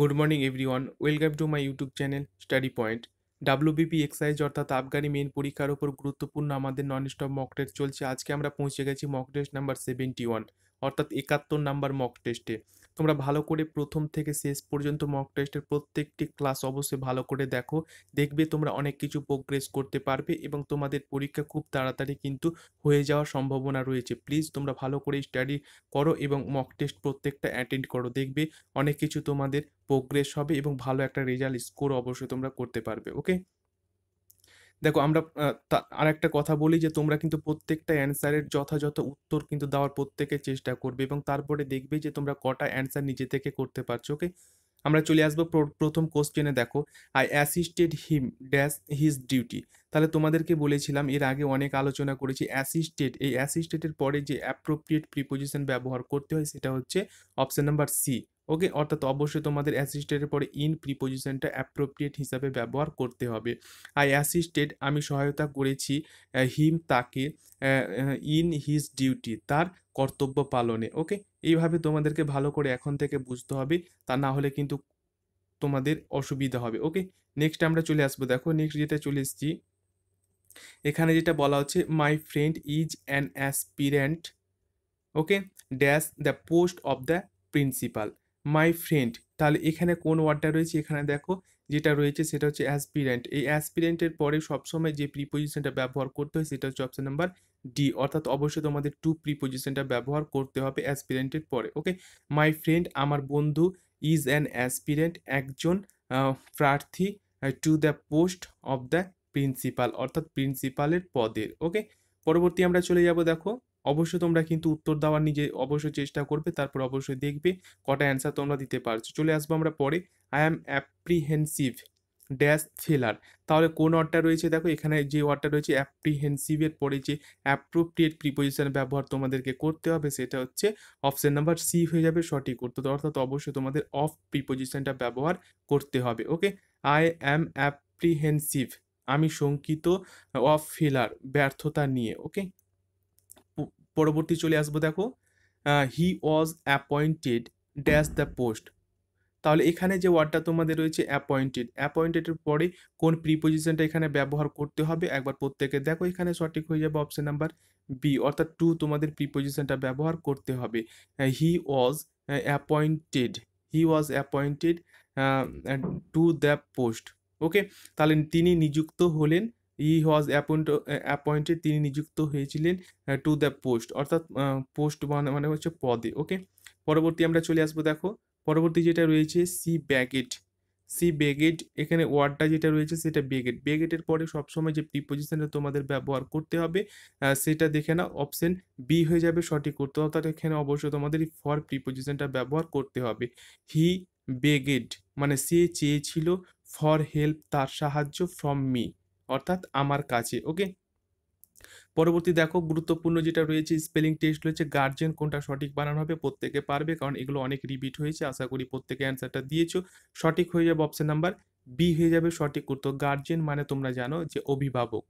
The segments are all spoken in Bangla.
good morning everyone welcome to my YouTube channel study point WBP excise অর্থাৎ আবগারি মেন পরীক্ষার ওপর গুরুত্বপূর্ণ আমাদের নন স্টপ মক টেস্ট চলছে আজকে আমরা পৌঁছে গেছি mock test number seventy one অর্থাৎ একাত্তর নাম্বার মক টেস্টে তোমরা ভালো করে প্রথম থেকে শেষ পর্যন্ত মক টেস্টের প্রত্যেকটি ক্লাস অবশ্যই ভালো করে দেখো দেখবে তোমরা অনেক কিছু প্রোগ্রেস করতে পারবে এবং তোমাদের পরীক্ষা খুব তাড়াতাড়ি কিন্তু হয়ে যাওয়ার সম্ভাবনা রয়েছে প্লিজ তোমরা ভালো করে স্টাডি করো এবং মক টেস্ট প্রত্যেকটা অ্যাটেন্ড করো দেখবে অনেক কিছু তোমাদের প্রোগ্রেস হবে এবং ভালো একটা রেজাল্ট স্কোর অবশ্যই তোমরা করতে পারবে ওকে দেখো আমরা আর একটা কথা বলি যে তোমরা কিন্তু প্রত্যেকটা অ্যান্সারের যথাযথ উত্তর কিন্তু দেওয়ার প্রত্যেকে চেষ্টা করবে এবং তারপরে দেখবে যে তোমরা কটা অ্যান্সার নিজে থেকে করতে পারছো ওকে আমরা চলে আসবো প্রথম কোশ্চেনে দেখো I assisted him dash his duty তাহলে তোমাদেরকে বলেছিলাম এর আগে অনেক আলোচনা করেছি অ্যাসিস্টেড এই অ্যাসিস্টেডের পরে যে অ্যাপ্রোপ্রিয়েট প্রিপোজিশন ব্যবহার করতে হয় সেটা হচ্ছে অপশান নাম্বার সি ওকে অর্থাৎ অবশ্যই তোমাদের অ্যাসিস্টেডের পরে ইন প্রিপোজিশনটা অ্যাপ্রোপ্রিয়েট হিসাবে ব্যবহার করতে হবে আই অ্যাসিস্টেড আমি সহায়তা করেছি হিম তাকে ইন হিজ ডিউটি তার কর্তব্য পালনে ওকে এইভাবে তোমাদেরকে ভালো করে এখন থেকে বুঝতে হবে তা না হলে কিন্তু তোমাদের অসুবিধা হবে ওকে নেক্সট আমরা চলে আসবো দেখো নেক্সট যেটা চলে এসেছি এখানে যেটা বলা হচ্ছে my friend is an aspirant okay dash the post of the principal my friend তাহলে এখানে কোন ওয়ার্ডটা রয়েছে এখানে দেখো যেটা রয়েছে সেটা হচ্ছে অ্যাসপিরেন্ট এই অ্যাসপিরেন্টের পরে সবসময় যে প্রিপোজিশনটা ব্যবহার করতে হয় সেটা হচ্ছে অপশন নাম্বার ডি অর্থাৎ অবশ্যই তোমাদের টু প্রিপোজিশনটা ব্যবহার করতে হবে অ্যাসপিরেন্টের পরে ওকে মাই ফ্রেন্ড আমার বন্ধু ইজ অ্যান অ্যাসপিরেন্ট একজন প্রার্থী to the post of the principal অর্থাৎ প্রিন্সিপালের পদের ওকে পরবর্তী আমরা চলে যাব দেখো অবশ্যই তোমরা কিন্তু উত্তর দেওয়ার নিজে অবশ্যই চেষ্টা করবে তারপর অবশ্যই দেখবে কটা অ্যান্সার তোমরা দিতে পারছো চলে আসবো আমরা পরে আই অ্যাম অ্যাপ্রিহেন্সিভ ড্যাশ ফেলার তাহলে কোন ওয়ার্ডটা রয়েছে দেখো এখানে যে ওয়ার্ডটা রয়েছে অ্যাপ্রিহেন্সিভের পরে যে অ্যাপ্রোপ্রিয়েট প্রিপোজিশন ব্যবহার তোমাদেরকে করতে হবে সেটা হচ্ছে অপশান নাম্বার সি হয়ে যাবে সঠিক উত্তর অর্থাৎ অবশ্যই তোমাদের অফ প্রিপোজিশনটা ব্যবহার করতে হবে ওকে আই অ্যাম অ্যাপ্রিহেন্সিভ আমি শঙ্কিত অফ ফেলার ব্যর্থতা নিয়ে ওকে পরবর্তী চলে আসবো দেখো he was appointed dash the post তাহলে এখানে যে ওয়ার্ডটা তোমাদের রয়েছে অ্যাপয়েন্টেড অ্যাপয়েন্টেডের পরে কোন প্রিপোজিশনটা এখানে ব্যবহার করতে হবে একবার প্রত্যেকে দেখো এখানে সঠিক হয়ে যাবে অপশান নাম্বার বি অর্থাৎ টু তোমাদের প্রিপোজিশনটা ব্যবহার করতে হবে he was appointed he was appointed to the post okay তাহলে তিনি নিযুক্ত হলেন ই ওয়াজ অ্যাপয়েন্ট অ্যাপয়েন্টেড তিনি নিযুক্ত হয়েছিলেন টু দ্য পোস্ট অর্থাৎ পোস্ট uh, মানে হচ্ছে পদে ওকে পরবর্তী আমরা চলে আসবো দেখো পরবর্তী যেটা রয়েছে সি ব্যাগেট সি ব্যাগেট এখানে ওয়ার্ডটা যেটা রয়েছে সেটা ব্যাগেট ব্যাগেটের পরে সবসময় যে প্রিপোজিশনটা তোমাদের ব্যবহার করতে হবে সেটা দেখে না অপশান বি হয়ে যাবে সঠিক করতে হবে অর্থাৎ এখানে অবশ্যই তোমাদের ফর প্রিপোজিশনটা ব্যবহার করতে হবে হি ব্যাগেট মানে সে চেয়েছিল ফর হেল্প তার সাহায্য ফ্রম মি অর্থাৎ আমার কাছে ওকে পরবর্তী দেখো গুরুত্বপূর্ণ যেটা রয়েছে স্পেলিং টেস্ট রয়েছে গার্জেন কোনটা সঠিক বানানো হবে প্রত্যেকে পারবে কারণ এগুলো অনেক রিপিট হয়েছে আশা করি প্রত্যেকে অ্যান্সারটা দিয়েছো সঠিক হয়ে যাবে অপশান নাম্বার বি হয়ে যাবে সঠিক উত্তর গার্জেন মানে তোমরা জানো যে অভিভাবক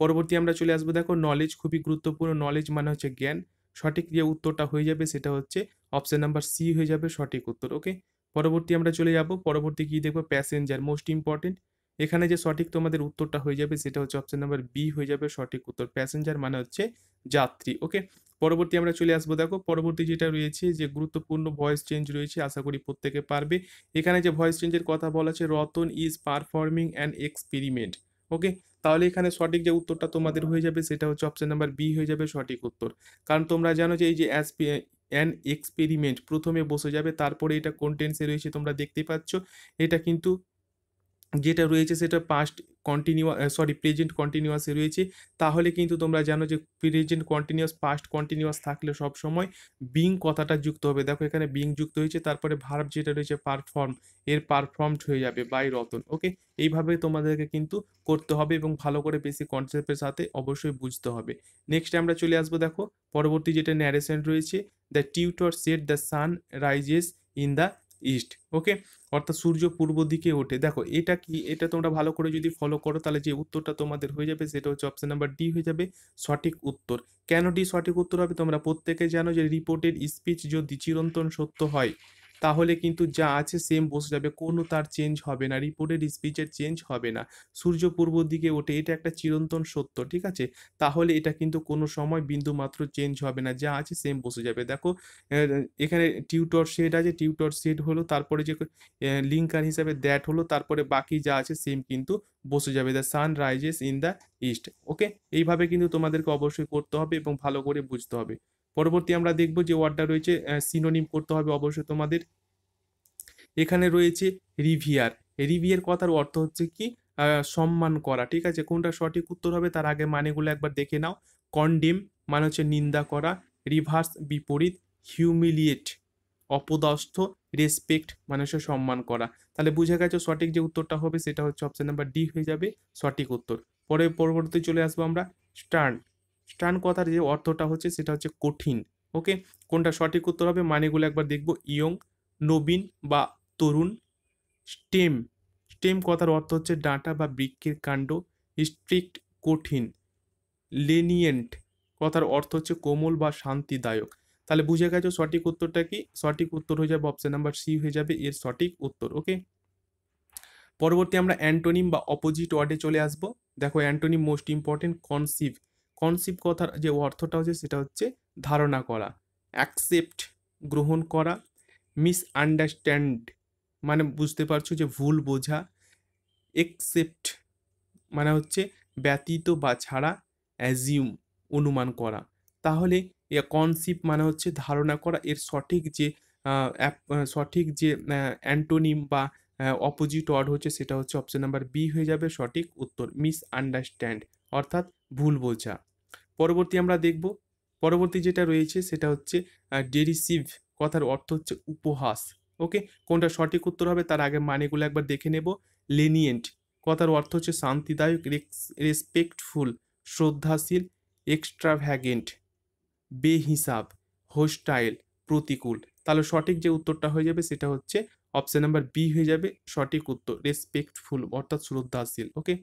পরবর্তী আমরা চলে আসবো দেখো নলেজ খুবই গুরুত্বপূর্ণ নলেজ মানে হচ্ছে জ্ঞান সঠিক যে উত্তরটা হয়ে যাবে সেটা হচ্ছে অপশান নাম্বার সি হয়ে যাবে সঠিক উত্তর ওকে পরবর্তী আমরা চলে যাব পরবর্তী কি দেখবো প্যাসেঞ্জার মোস্ট ইম্পর্টেন্ট এখানে যে সঠিক তোমাদের উত্তরটা হয়ে যাবে সেটা হচ্ছে অপশন নাম্বার বি হয়ে যাবে সঠিক উত্তর প্যাসেঞ্জার মানে হচ্ছে যাত্রী ওকে পরবর্তী আমরা চলে আসবো দেখো পরবর্তী যেটা রয়েছে যে গুরুত্বপূর্ণ ভয়েস চেঞ্জ রয়েছে আশা করি প্রত্যেকে পারবে এখানে যে ভয়েস চেঞ্জের কথা বলা আছে Ratan is performing and experiment okay তাহলে এখানে সঠিক যে উত্তরটা তোমাদের হয়ে যাবে সেটা হচ্ছে অপশন নাম্বার বি হয়ে যাবে সঠিক উত্তর কারণ তোমরা জানো যে এই যে অ্যাসপি অ্যান এক্সপেরিমেন্ট প্রথমে বসে যাবে তারপরে এটা কন্টেন্সে রয়েছে তোমরা দেখতে পাচ্ছ এটা কিন্তু যেটা রয়েছে সেটা পাস্ট কন্টিনিউয়া সরি প্রেজেন্ট কন্টিনিউয়াসে রয়েছে তাহলে কিন্তু তোমরা জানো যে প্রেজেন্ট কন্টিনিউয়াস পাস্ট কন্টিনিউয়াস থাকলে সব সময় বিং কথাটা যুক্ত হবে দেখো এখানে বিং যুক্ত হয়েছে তারপরে ভার্ব যেটা রয়েছে পারফর্ম এর পারফর্মড হয়ে যাবে বাই রতন ওকে এইভাবে তোমাদেরকে কিন্তু করতে হবে এবং ভালো করে বেশি কনসেপ্টের সাথে অবশ্যই বুঝতে হবে নেক্সট আমরা চলে আসবো দেখো পরবর্তী যেটা ন্যারেশন রয়েছে the tutor said the sun rises in the east okay অর্থাৎ সূর্য পূর্ব দিকে ওঠে দেখো এটা কি এটা তোমরা ভালো করে যদি ফলো করো তাহলে যে উত্তরটা তোমাদের হয়ে যাবে সেটা হচ্ছে অপশন নাম্বার ডি হয়ে যাবে সঠিক উত্তর কেন ডি সঠিক উত্তর হবে তোমরা প্রত্যেকে জানো যে রিপোর্টের স্পিচ যদি চিরন্তন সত্য হয় তাহলে কিন্তু যা আছে সেম বসে যাবে কোনো তার চেঞ্জ হবে না রিপোর্টের স্পিচের চেঞ্জ হবে না সূর্য পূর্ব দিকে ওঠে এটা একটা চিরন্তন সত্য ঠিক আছে তাহলে এটা কিন্তু কোনো সময় বিন্দু মাত্র চেঞ্জ হবে না যা আছে সেম বসে যাবে দেখো এখানে টিউটর সেট আছে টিউটর সেট হলো তারপরে যে লিঙ্কার হিসাবে দ্যাট হলো তারপরে বাকি যা আছে সেম কিন্তু বসে যাবে the sun rises in the east okay এইভাবে কিন্তু তোমাদেরকে অবশ্যই করতে হবে এবং ভালো করে বুঝতে হবে পরবর্তী আমরা দেখব যে ওয়ার্ডটা রয়েছে সিনোনিম করতে হবে অবশ্যই তোমাদের এখানে রয়েছে রিভিয়ার রিভিয়ার কথার অর্থ হচ্ছে কি সম্মান করা ঠিক আছে কোনটা সঠিক উত্তর হবে তার আগে মানেগুলো একবার দেখে নাও কন্ডিম মানে হচ্ছে নিন্দা করা রিভার্স বিপরীত হিউমিলিয়েট অপদস্থ রেসপেক্ট মানুষের সম্মান করা তাহলে বুঝে গেছো সঠিক যে উত্তরটা হবে সেটা হচ্ছে অপশান নাম্বার ডি হয়ে যাবে সঠিক উত্তর পরে পরবর্তী চলে আসবো আমরা স্টার্ন টান কথার যে অর্থটা হচ্ছে সেটা হচ্ছে কঠিন ওকে কোনটা সঠিক উত্তর হবে মানেগুলো একবার দেখব ইয়ং নবীন বা তরুণ স্টেম স্টেম কথার অর্থ হচ্ছে ডাঁটা বা বৃক্ষের কাণ্ড স্ট্রিক্ট কঠিন লেনিয়েন্ট কথার অর্থ হচ্ছে কোমল বা শান্তিদায়ক তাহলে বুঝে গেছো সঠিক উত্তরটা কি সঠিক উত্তর হয়ে যাবে অপশান নাম্বার সি হয়ে যাবে এর সঠিক উত্তর ওকে পরবর্তী আমরা অ্যান্টোনিম বা অপোজিট ওয়ার্ডে চলে আসব দেখো antonym most important conceive concept কথার যে অর্থটা হচ্ছে সেটা হচ্ছে ধারণা করা অ্যাকসেপ্ট গ্রহণ করা আন্ডারস্ট্যান্ড মানে বুঝতে পারছো যে ভুল বোঝা একসেপ্ট মানে হচ্ছে ব্যতীত বা ছাড়া অ্যাজিউম অনুমান করা তাহলে কনসিপ্ট মানে হচ্ছে ধারণা করা এর সঠিক যে সঠিক যে অ্যান্টোনিম বা অপোজিট ওয়ার্ড হচ্ছে সেটা হচ্ছে অপশন নাম্বার বি হয়ে যাবে সঠিক উত্তর মিসআন্ডারস্ট্যান্ড অর্থাৎ ভুল বোঝা পরবর্তী আমরা দেখব পরবর্তী যেটা রয়েছে সেটা হচ্ছে ডেরিসিভ কথার অর্থ হচ্ছে উপহাস ওকে কোনটা সঠিক উত্তর হবে তার আগে মানেগুলো একবার দেখে নেব লেনিয়েন্ট কথার অর্থ হচ্ছে শান্তিদায়ক রেসপেক্টফুল শ্রদ্ধাশীল এক্সট্রাভ্যাগেন্ট বেহিসাব হোস্টাইল প্রতিকূল তাহলে সঠিক যে উত্তরটা হয়ে যাবে সেটা হচ্ছে অপশান নাম্বার বি হয়ে যাবে সঠিক উত্তর রেসপেক্টফুল অর্থাৎ শ্রদ্ধাশীল ওকে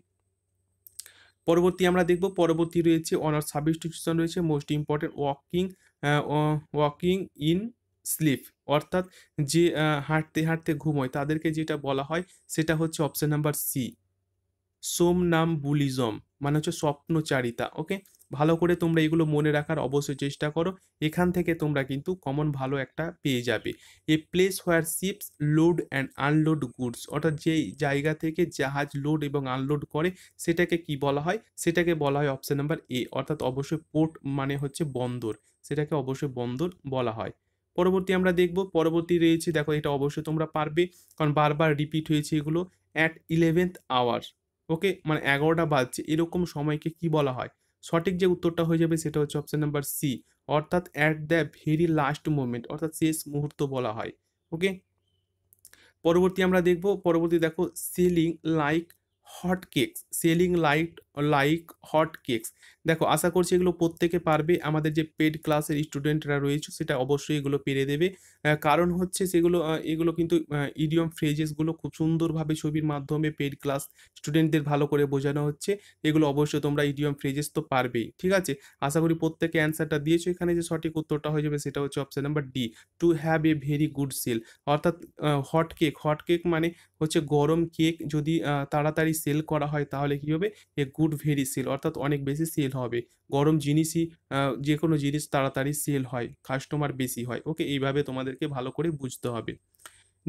পরবর্তী আমরা দেখব পরবর্তী রয়েছে অনার্স সাবস্টিটিউশন রয়েছে most important walking walking in sleep অর্থাৎ যে হাঁটতে হাঁটতে ঘুমোয় তাদেরকে যেটা বলা হয় সেটা হচ্ছে অপশান নাম্বার সি সোম নাম বুলিজম মানে হচ্ছে স্বপ্নচারিতা ওকে ভালো করে তোমরা এগুলো মনে রাখার অবশ্যই চেষ্টা করো এখান থেকে তোমরা কিন্তু কমন ভালো একটা পেয়ে যাবে a place where ships load and unload goods অর্থাৎ যেই জায়গা থেকে জাহাজ লোড এবং আনলোড করে সেটাকে কি বলা হয় সেটাকে বলা হয় অপশান নাম্বার এ অর্থাৎ অবশ্যই পোর্ট মানে হচ্ছে বন্দর সেটাকে অবশ্যই বন্দর বলা হয় পরবর্তী আমরা দেখব পরবর্তী রয়েছে দেখো এটা অবশ্যই তোমরা পারবে কারণ বারবার রিপিট হয়েছে এগুলো অ্যাট ইলেভেন্থ আওয়ার ওকে মানে এগারোটা বাজছে এরকম সময়কে কি বলা হয় সঠিক যে উত্তরটা হয়ে যাবে সেটা হচ্ছে অপশান নাম্বার সি অর্থাৎ at the very last moment অর্থাৎ শেষ মুহূর্ত বলা হয় ওকে পরবর্তী আমরা দেখব পরবর্তী দেখো selling like hot cake selling like like hot cakes দেখো আশা করছি এগুলো প্রত্যেকে পারবে আমাদের যে পেড ক্লাসের স্টুডেন্টরা রয়েছে সেটা অবশ্যই এগুলো পেরে দেবে কারণ হচ্ছে সেগুলো এগুলো কিন্তু ইডিয়ম ফ্রেজেসগুলো খুব সুন্দরভাবে ছবির মাধ্যমে পেড ক্লাস স্টুডেন্টদের ভালো করে বোঝানো হচ্ছে এগুলো অবশ্যই তোমরা ইডিয়ম ফ্রেজেস তো পারবেই ঠিক আছে আশা করি প্রত্যেকে অ্যান্সারটা দিয়েছো এখানে যে সঠিক উত্তরটা হয়ে যাবে সেটা হচ্ছে option number D to have a very good sale অর্থাৎ হট কেক হট কেক মানে হচ্ছে গরম কেক যদি তাড়াতাড়ি সেল করা হয় তাহলে কী হবে a good good very sale অর্থাৎ অনেক বেশি সেল হবে গরম জিনিসই যে কোনো জিনিস তাড়াতাড়ি সেল হয় কাস্টমার বেশি হয় ওকে এইভাবে তোমাদেরকে ভালো করে বুঝতে হবে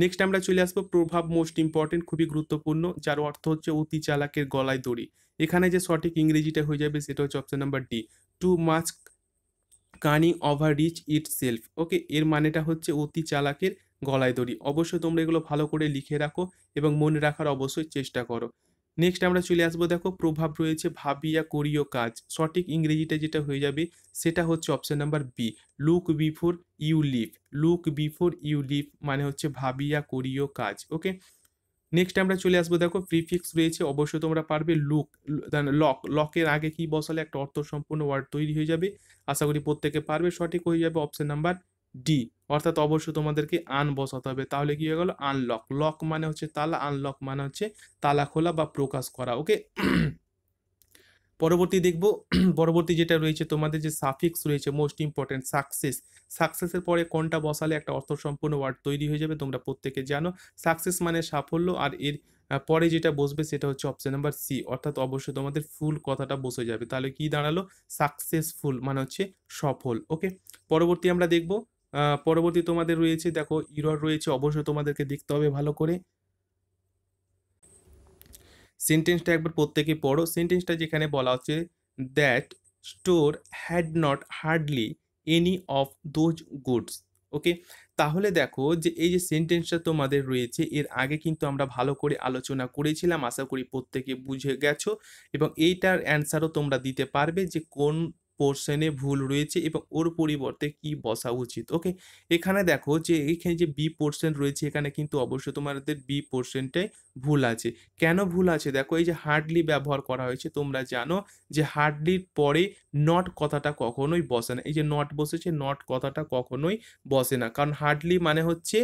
নেক্সট আমরা চলে আসবো প্রভাব মোস্ট ইম্পর্টেন্ট খুবই গুরুত্বপূর্ণ যার অর্থ হচ্ছে অতি চালাকের গলায় দড়ি এখানে যে সঠিক ইংরেজিটা হয়ে যাবে সেটা হচ্ছে অপশন নাম্বার ডি টু মাছ কানি overreach itself okay এর মানেটা হচ্ছে অতি চালাকের গলায় দড়ি অবশ্যই তোমরা এগুলো ভালো করে লিখে রাখো এবং মনে রাখার অবশ্যই চেষ্টা করো নেক্সট আমরা চলে আসবো দেখো প্রভাব রয়েছে ভাবিয়া করিও কাজ সঠিক ইংরেজিটা যেটা হয়ে যাবে সেটা হচ্ছে option number B look before you leave look before you leave মানে হচ্ছে ভাবিয়া করিও কাজ ওকে নেক্সট আমরা চলে আসবো দেখো প্রিফিক্স রয়েছে অবশ্যই তোমরা পারবে লুক লক লকের আগে কি বসালে একটা অর্থ সম্পূর্ণ ওয়ার্ড তৈরি হয়ে যাবে আশা করি প্রত্যেকে পারবে সঠিক হয়ে যাবে অপশান নাম্বার ডি অর্থাৎ অবশ্য তোমাদেরকে আন বসাতে হবে তাহলে কি হয়ে গেল আনলক লক মানে হচ্ছে তালা আনলক মানে হচ্ছে তালা খোলা বা প্রকাশ করা ওকে পরবর্তী দেখব পরবর্তী যেটা রয়েছে তোমাদের যে সাফিক্স রয়েছে মোস্ট ইম্পর্টেন্ট সাকসেস সাকসেসের পরে কোনটা বসালে একটা সম্পূর্ণ ওয়ার্ড তৈরি হয়ে যাবে তোমরা প্রত্যেকে জানো সাকসেস মানে সাফল্য আর এর পরে যেটা বসবে সেটা হচ্ছে অপশন নাম্বার সি অর্থাৎ অবশ্যই তোমাদের ফুল কথাটা বসে যাবে তাহলে কি দাঁড়ালো সাকসেসফুল মানে হচ্ছে সফল ওকে পরবর্তী আমরা দেখবো পরবর্তী তোমাদের রয়েছে দেখো ইরর রয়েছে অবশ্যই তোমাদেরকে দেখতে হবে ভালো করে সেন্টেন্সটা একবার প্রত্যেকে পড়ো সেন্টেন্সটা যেখানে বলা হচ্ছে that store had not hardly any of those goods okay তাহলে দেখো যে এই যে সেন্টেন্সটা তোমাদের রয়েছে এর আগে কিন্তু আমরা ভালো করে আলোচনা করেছিলাম আশা করি প্রত্যেকে বুঝে গেছো এবং এইটার অ্যান্সারও তোমরা দিতে পারবে যে কোন পোর্শনে ভুল রয়েছে এবং ওর পরিবর্তে কি বসা উচিত ওকে এখানে দেখো যে এখানে যে বি পোর্শন রয়েছে এখানে কিন্তু অবশ্যই তোমাদের বি পোর্শনটাই ভুল আছে কেন ভুল আছে দেখো এই যে হার্ডলি ব্যবহার করা হয়েছে তোমরা জানো যে হার্ডলির পরে নট কথাটা কখনোই বসে না এই যে নট বসেছে নট কথাটা কখনোই বসে না কারণ হার্ডলি মানে হচ্ছে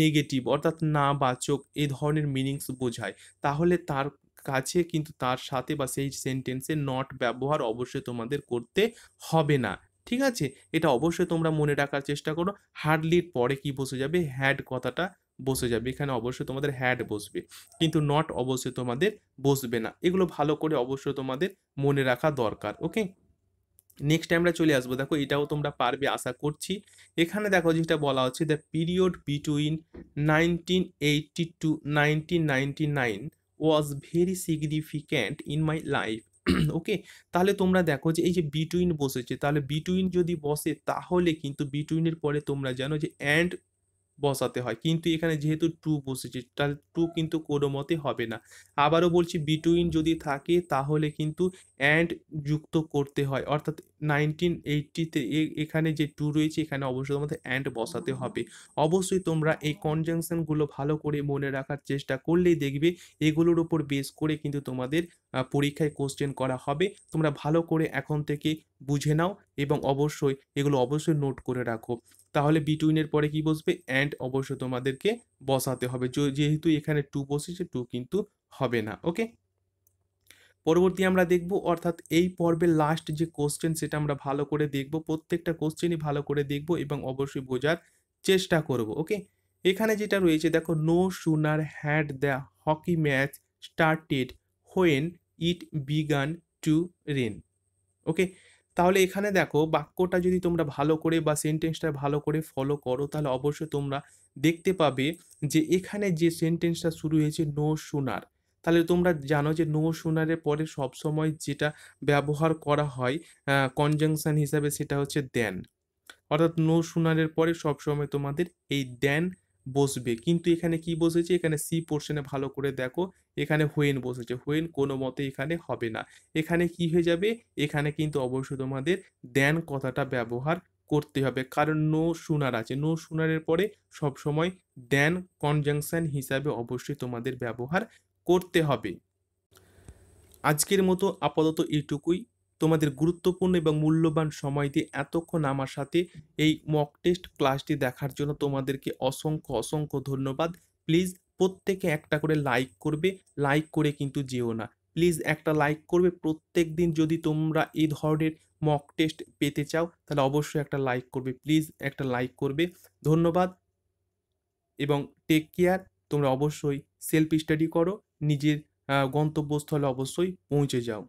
নেগেটিভ অর্থাৎ না বাচক এই ধরনের মিনিংস বোঝায় তাহলে তার কাছে কিন্তু তার সাথে বা সেই সেন্টেন্সে নট ব্যবহার অবশ্যই তোমাদের করতে হবে না ঠিক আছে এটা অবশ্যই তোমরা মনে রাখার চেষ্টা করো হার্ডলির পরে কি বসে যাবে হ্যাড কথাটা বসে যাবে এখানে অবশ্যই তোমাদের হ্যাড বসবে কিন্তু নট অবশ্যই তোমাদের বসবে না এগুলো ভালো করে অবশ্যই তোমাদের মনে রাখা দরকার ওকে নেক্সট আমরা চলে আসবো দেখো এটাও তোমরা পারবে আশা করছি এখানে দেখো যেটা বলা হচ্ছে the period between nineteen eighty two nineteen ninety nine was very significant in my life okay তাহলে তোমরা দেখো যে এই যে বিটুইন বসেছে তাহলে বিটুইন যদি বসে তাহলে কিন্তু বিটুইনের পরে তোমরা জানো যে অ্যান্ড বসাতে হয় কিন্তু এখানে যেহেতু টু বসেছে তাহলে টু কিন্তু কোনো মতে হবে না আবারও বলছি বিটুইন যদি থাকে তাহলে কিন্তু অ্যান্ড যুক্ত করতে হয় অর্থাৎ নাইনটিন এইটটিতে এখানে যে টু রয়েছে এখানে অবশ্যই তোমাদের অ্যান্ড বসাতে হবে অবশ্যই তোমরা এই কনজাংশনগুলো ভালো করে মনে রাখার চেষ্টা করলেই দেখবে এগুলোর উপর বেস করে কিন্তু তোমাদের পরীক্ষায় কোশ্চেন করা হবে তোমরা ভালো করে এখন থেকে বুঝে নাও এবং অবশ্যই এগুলো অবশ্যই নোট করে রাখো তাহলে বিটুইনের পরে কি বসবে অ্যান্ড অবশ্যই তোমাদেরকে বসাতে হবে যেহেতু এখানে টু বসেছে টু কিন্তু হবে না ওকে পরবর্তী আমরা দেখব অর্থাৎ এই পর্বের লাস্ট যে কোশ্চেন সেটা আমরা ভালো করে দেখব প্রত্যেকটা কোশ্চেনই ভালো করে দেখব এবং অবশ্যই বোঝার চেষ্টা করব ওকে এখানে যেটা রয়েছে দেখো no sooner had the hockey match started when it began to rain okay তাহলে এখানে দেখো বাক্যটা যদি তোমরা ভালো করে বা সেন্টেন্সটা ভালো করে ফলো করো তাহলে অবশ্যই তোমরা দেখতে পাবে যে এখানে যে সেন্টেন্সটা শুরু হয়েছে নো সুনার তাহলে তোমরা জানো যে নো শোনারের পরে সবসময় যেটা ব্যবহার করা হয় কনজাংশন হিসাবে সেটা হচ্ছে দেন অর্থাৎ নো সোনারের পরে সবসময় তোমাদের এই দেন বসবে কিন্তু এখানে কি বসেছে এখানে সি পোর্শনে ভালো করে দেখো এখানে হোয়েন বসেছে হোয়েন কোনো মতে এখানে হবে না এখানে কি হয়ে যাবে এখানে কিন্তু অবশ্যই তোমাদের দেন কথাটা ব্যবহার করতে হবে কারণ নো সোনার আছে নো সোনারের পরে সবসময় দেন কনজাংশন হিসাবে অবশ্যই তোমাদের ব্যবহার করতে হবে আজকের মতো আপাতত এইটুকুই তোমাদের গুরুত্বপূর্ণ এবং মূল্যবান সময় দিয়ে এতক্ষণ আমার সাথে এই মক টেস্ট ক্লাসটি দেখার জন্য তোমাদেরকে অসংখ্য অসংখ্য ধন্যবাদ প্লিজ প্রত্যেকে একটা করে লাইক করবে লাইক করে কিন্তু যেও না প্লিজ একটা লাইক করবে প্রত্যেক দিন যদি তোমরা এই ধরনের মক টেস্ট পেতে চাও তাহলে অবশ্যই একটা লাইক করবে প্লিজ একটা লাইক করবে ধন্যবাদ এবং টেক কেয়ার তোমরা অবশ্যই সেলফ স্টাডি করো নিজের গন্তব্যস্থলে অবশ্যই পৌঁছে যাও